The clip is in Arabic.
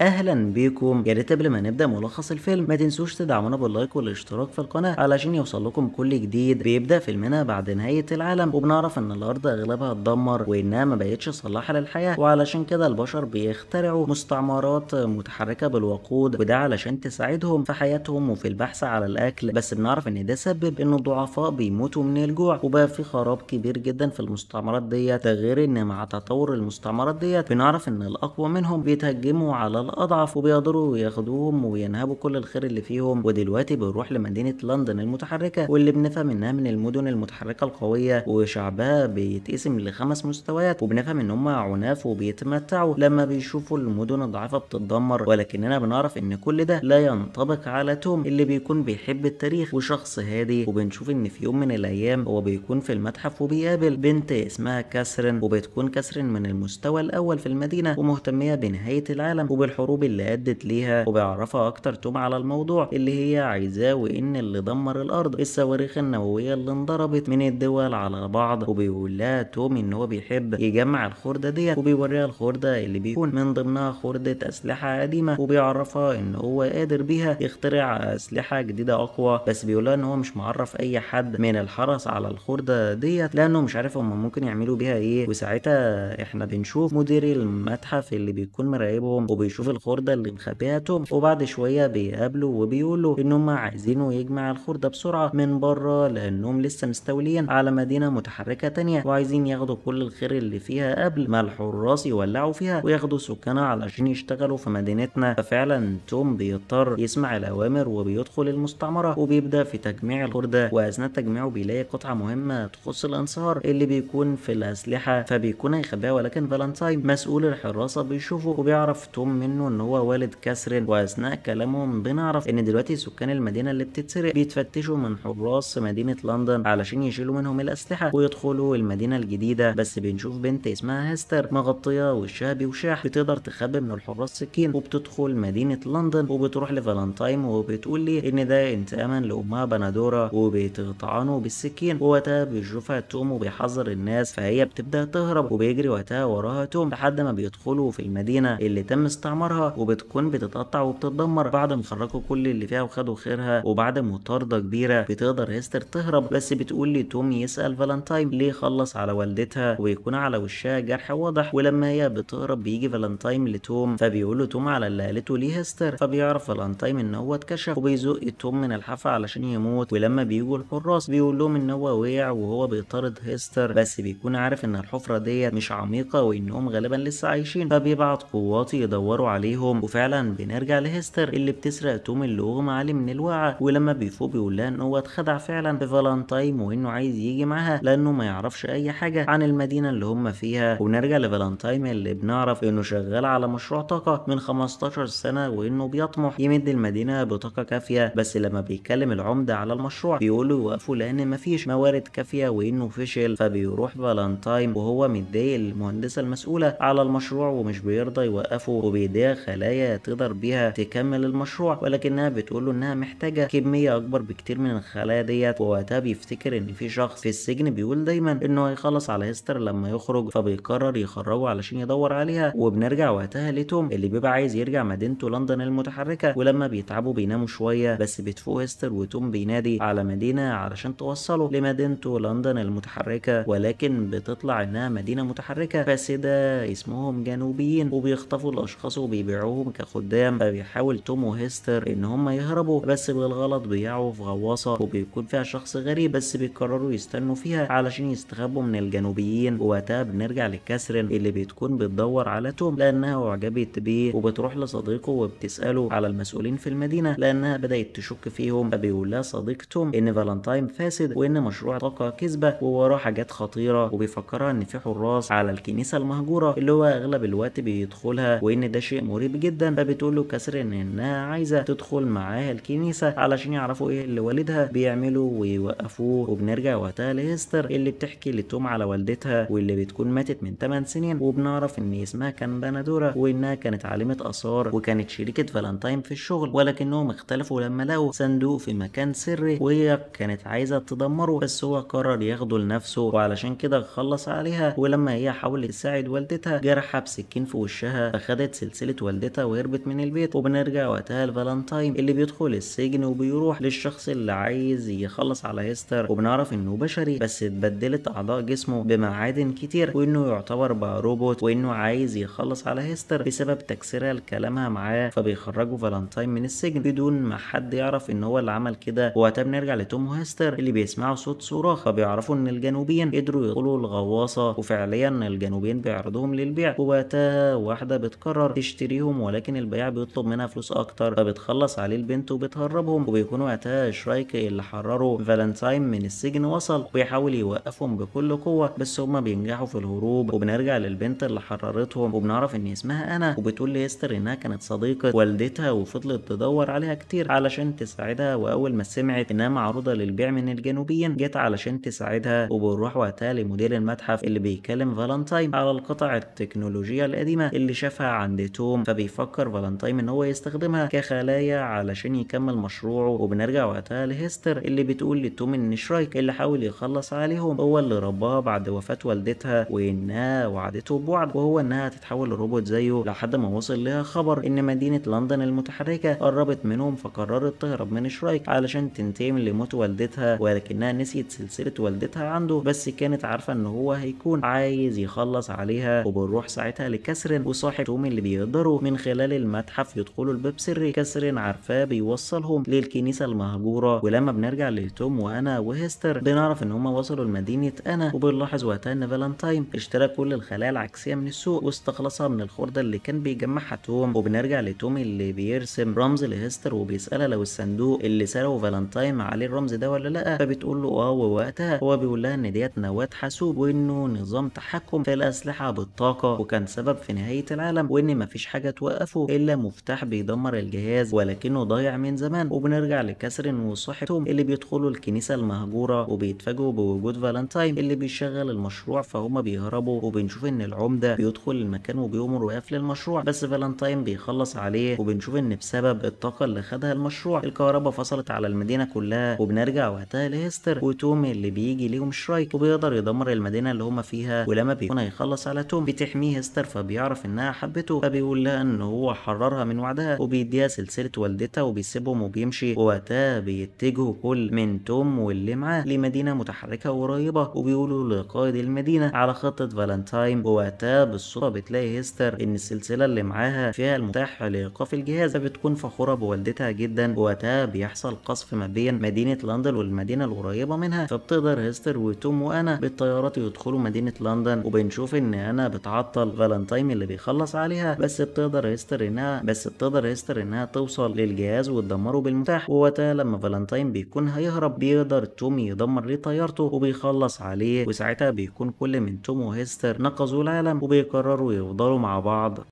اهلا بيكم يا ريت قبل ما نبدا ملخص الفيلم ما تنسوش تدعمونا باللايك والاشتراك في القناه علشان يوصل لكم كل جديد بيبدا فيلمنا بعد نهايه العالم وبنعرف ان الارض اغلبها اتدمر وانها ما بقتش صلاحه للحياه وعلشان كده البشر بيخترعوا مستعمرات متحركه بالوقود وده علشان تساعدهم في حياتهم وفي البحث على الاكل بس بنعرف ان ده سبب ان الضعفاء بيموتوا من الجوع وبقى في خراب كبير جدا في المستعمرات ديت غير ان مع تطور المستعمرات ديت بنعرف ان الاقوى منهم بيتهجموا على الأضعف وبيقدروا ياخدوهم وينهبوا كل الخير اللي فيهم ودلوقتي بنروح لمدينة لندن المتحركة واللي بنفهم إنها من المدن المتحركة القوية وشعبها بيتقسم لخمس مستويات وبنفهم إن هم عناف وبيتمتعوا لما بيشوفوا المدن الضعيفة بتتدمر ولكننا بنعرف إن كل ده لا ينطبق على توم اللي بيكون بيحب التاريخ وشخص هادي وبنشوف إن في يوم من الأيام هو بيكون في المتحف وبيقابل بنت اسمها كاثرين وبتكون كاثرين من المستوى الأول في المدينة ومهتمية بنهاية العالم وبالحب الحروب اللي ادت ليها وبيعرفها اكتر توم على الموضوع اللي هي عايزاه وان اللي دمر الارض الصواريخ النوويه اللي انضربت من الدول على بعض وبيقول لها توم ان هو بيحب يجمع الخرده ديت وبيوريها الخرده اللي بيكون من ضمنها خرده اسلحه قديمه وبيعرفها ان هو قادر بيها يخترع اسلحه جديده اقوى بس بيقولها ان هو مش معرف اي حد من الحرس على الخرده ديت لانه مش عارف هم ممكن يعملوا بيها ايه وساعتها احنا بنشوف مدير المتحف اللي بيكون مراقبهم وبيشوف الخردة اللي توم وبعد شوية بيقابله وبيقوله ان هم عايزينه يجمع الخردة بسرعة من بره لانهم لسه مستولين على مدينة متحركة تانية وعايزين ياخدوا كل الخير اللي فيها قبل ما الحراس يولعوا فيها وياخدوا سكانها علشان يشتغلوا في مدينتنا ففعلا توم بيضطر يسمع الاوامر وبيدخل المستعمرة وبيبدأ في تجميع الخردة واثناء تجميعه بيلاقي قطعة مهمة تخص الانصار اللي بيكون في الاسلحة فبيكون هيخبيها ولكن فالنتاين مسؤول الحراسة بيشوفه وبيعرف توم منه منه ان هو والد كاثرين واثناء كلامهم بنعرف ان دلوقتي سكان المدينه اللي بتتسرق بيتفتشوا من حراس مدينه لندن علشان يشيلوا منهم الاسلحه ويدخلوا المدينه الجديده بس بنشوف بنت اسمها هستر مغطيه وشها بوشاح بتقدر تخبي من الحراس سكين وبتدخل مدينه لندن وبتروح لفالنتاين وبتقول لي ان ده انتقاما لامها بنادورا وبتطعنه بالسكين ووقتها بيشوفها توم وبيحذر الناس فهي بتبدا تهرب وبيجري وقتها وراها توم لحد ما بيدخلوا في المدينه اللي تم استعمارها عمرها وبتكون بتتقطع وبتتدمر بعد ما خرجوا كل اللي فيها وخدوا خيرها وبعد مطاردة كبيرة بتقدر هيستر تهرب بس بتقول لي توم يسأل فالنتاين ليه خلص على والدتها ويكون على وشها جرح واضح ولما هي بتهرب بيجي فالنتاين لتوم فبيقول له توم على اللي قالته ليه هيستر فبيعرف فالنتاين ان هو اتكشف وبيزق توم من الحافة علشان يموت ولما بيجوا الحراس بيقول لهم ان هو وقع وهو بيطارد هيستر بس بيكون عارف ان الحفرة ديت مش عميقة وانهم غالبا لسه عايشين فبيبعت قواته يدوروا عليهم وفعلا بنرجع لهستر اللي بتسرق توم اللغم علي من الوعي ولما بيفوق بيقول لها ان هو اتخدع فعلا بفالنتاين وانه عايز يجي معاها لانه ما يعرفش اي حاجه عن المدينه اللي هم فيها ونرجع لفالنتاين اللي بنعرف انه شغال على مشروع طاقه من 15 سنه وانه بيطمح يمد المدينه بطاقه كافيه بس لما بيكلم العمده على المشروع بيقول له يوقفه لان مفيش موارد كافيه وانه فشل فبيروح فالنتاين وهو متضايق المهندسه المسؤوله على المشروع ومش بيرضى يوقفه وبيضايق عندها خلايا تقدر بيها تكمل المشروع ولكنها بتقول له انها محتاجه كميه اكبر بكتير من الخلايا ديت ووقتها بيفتكر ان في شخص في السجن بيقول دايما انه هيخلص على هيستر لما يخرج فبيقرر يخرجه علشان يدور عليها وبنرجع وقتها لتوم اللي بيبقى عايز يرجع مدينته لندن المتحركه ولما بيتعبوا بيناموا شويه بس بتفوق هيستر وتوم بينادي على مدينه علشان توصله لمدينته لندن المتحركه ولكن بتطلع انها مدينه متحركه فاسده اسمهم جنوبيين وبيخطفوا الاشخاص بيبيعوهم كخدام فبيحاول توم وهيستر ان هم يهربوا بس بالغلط بيقعوا في غواصه وبيكون فيها شخص غريب بس بيقرروا يستنوا فيها علشان يستخبوا من الجنوبيين ووقتها بنرجع لكاثرين اللي بتكون بتدور على توم لانها اعجبت بيه وبتروح لصديقه وبتساله على المسؤولين في المدينه لانها بدات تشك فيهم فبيقول لها صديق توم ان فالنتاين فاسد وان مشروع طاقه كذبه ووراه حاجات خطيره وبيفكرها ان في حراس على الكنيسه المهجوره اللي هو اغلب الوقت بيدخلها وان ده شيء مريب جدا فبتقول له كاثرين انها عايزه تدخل معاها الكنيسه علشان يعرفوا ايه اللي والدها بيعمله ويوقفوه وبنرجع وقتها لهستر اللي بتحكي لتوم على والدتها واللي بتكون ماتت من 8 سنين وبنعرف ان اسمها كان بندوره وانها كانت عالمه اثار وكانت شريكه فالنتاين في الشغل ولكنهم اختلفوا لما لقوا صندوق في مكان سري وهي كانت عايزه تدمره بس هو قرر ياخده لنفسه وعلشان كده خلص عليها ولما هي حاولت تساعد والدتها جرحها بسكين في وشها فخدت سلسله قتلت والدتها وهربت من البيت وبنرجع وقتها لفالنتاين اللي بيدخل السجن وبيروح للشخص اللي عايز يخلص على هيستر وبنعرف انه بشري بس اتبدلت اعضاء جسمه بمعادن كتير وانه يعتبر بقى روبوت وانه عايز يخلص على هيستر بسبب تكسيرها لكلامها معاه فبيخرجوا فالنتاين من السجن بدون ما حد يعرف ان هو اللي عمل كده وقتها بنرجع لتوم وهيستر اللي بيسمعوا صوت صراخ فبيعرفوا ان الجنوبيين قدروا يدخلوا الغواصه وفعليا الجنوبيين بيعرضوهم للبيع ووقتها واحده بتقرر تشتري بتشتريهم ولكن البياع بيطلب منها فلوس اكتر فبتخلص عليه البنت وبتهربهم وبيكون وقتها شرايك اللي حرره فالنتاين من السجن وصل وبيحاول يوقفهم بكل قوه بس هما بينجحوا في الهروب وبنرجع للبنت اللي حررتهم وبنعرف ان اسمها انا وبتقول ليستر انها كانت صديقه والدتها وفضلت تدور عليها كتير علشان تساعدها واول ما سمعت انها معروضه للبيع من الجنوبيين جت علشان تساعدها وبنروح وقتها لمدير المتحف اللي بيكلم فالنتاين على القطع التكنولوجيه القديمه اللي شافها عند تو الرسوم فبيفكر فالنتاين ان هو يستخدمها كخلايا علشان يكمل مشروعه وبنرجع وقتها لهستر اللي بتقول لتوم ان شرايك اللي حاول يخلص عليهم هو اللي رباه بعد وفاة والدتها وانها وعدته بوعد وهو انها هتتحول لروبوت زيه لحد ما وصل لها خبر ان مدينة لندن المتحركة قربت منهم فقررت تهرب من شرايك علشان تنتقم لموت والدتها ولكنها نسيت سلسلة والدتها عنده بس كانت عارفة ان هو هيكون عايز يخلص عليها وبنروح ساعتها لكسرن وصاحب توم اللي بيقدر يقدروا من خلال المتحف يدخلوا الباب سري كسر عارفاه بيوصلهم للكنيسة المهجورة ولما بنرجع لتوم وانا وهستر بنعرف ان هم وصلوا لمدينة انا وبنلاحظ وقتها ان فالنتاين اشترى كل الخلايا العكسية من السوق واستخلصها من الخردة اللي كان بيجمعها توم وبنرجع لتوم اللي بيرسم رمز لهستر وبيسألها لو الصندوق اللي سرقه فالنتاين عليه الرمز ده ولا لا فبتقول له اه ووقتها هو بيقول لها ان ديت نواه حاسوب وانه نظام تحكم في الاسلحة بالطاقة وكان سبب في نهاية العالم وان مفيش مفيش حاجة توقفه إلا مفتاح بيدمر الجهاز ولكنه ضايع من زمان وبنرجع لكاثرين وصاحبتهم اللي بيدخلوا الكنيسة المهجورة وبيتفاجئوا بوجود فالنتاين اللي بيشغل المشروع فهم بيهربوا وبنشوف إن العمدة بيدخل المكان وبيأمر ويقفل المشروع بس فالنتاين بيخلص عليه وبنشوف إن بسبب الطاقة اللي خدها المشروع الكهرباء فصلت على المدينة كلها وبنرجع وقتها لهستر وتوم اللي بيجي ليهم شرايك وبيقدر يدمر المدينة اللي هم فيها ولما بيكون هيخلص على توم بتحميه هستر فبيعرف إنها حبته فبيقول بيقول لها ان هو حررها من وعدها وبيديها سلسله والدتها وبيسيبهم وبيمشي ووقتها بيتجهوا كل من توم واللي معاه لمدينه متحركه وقريبه وبيقولوا لقائد المدينه على خطه فالنتاين ووقتها بالصوره بتلاقي هيستر ان السلسله اللي معاها فيها المتاح لايقاف الجهاز فبتكون فخوره بوالدتها جدا ووقتها بيحصل قصف ما بين مدينه لندن والمدينه القريبه منها فبتقدر هيستر وتوم وانا بالطيارات يدخلوا مدينه لندن وبنشوف ان انا بتعطل فالنتاين اللي بيخلص عليها بس بس بتقدر هيستر انها بس بتقدر هيستر انها توصل للجهاز وتدمره بالمتاح ووقتها لما فالنتاين بيكون هيهرب بيقدر تومي يدمر ليه طيارته وبيخلص عليه وساعتها بيكون كل من توم وهيستر نقذوا العالم وبيقرروا يفضلوا مع بعض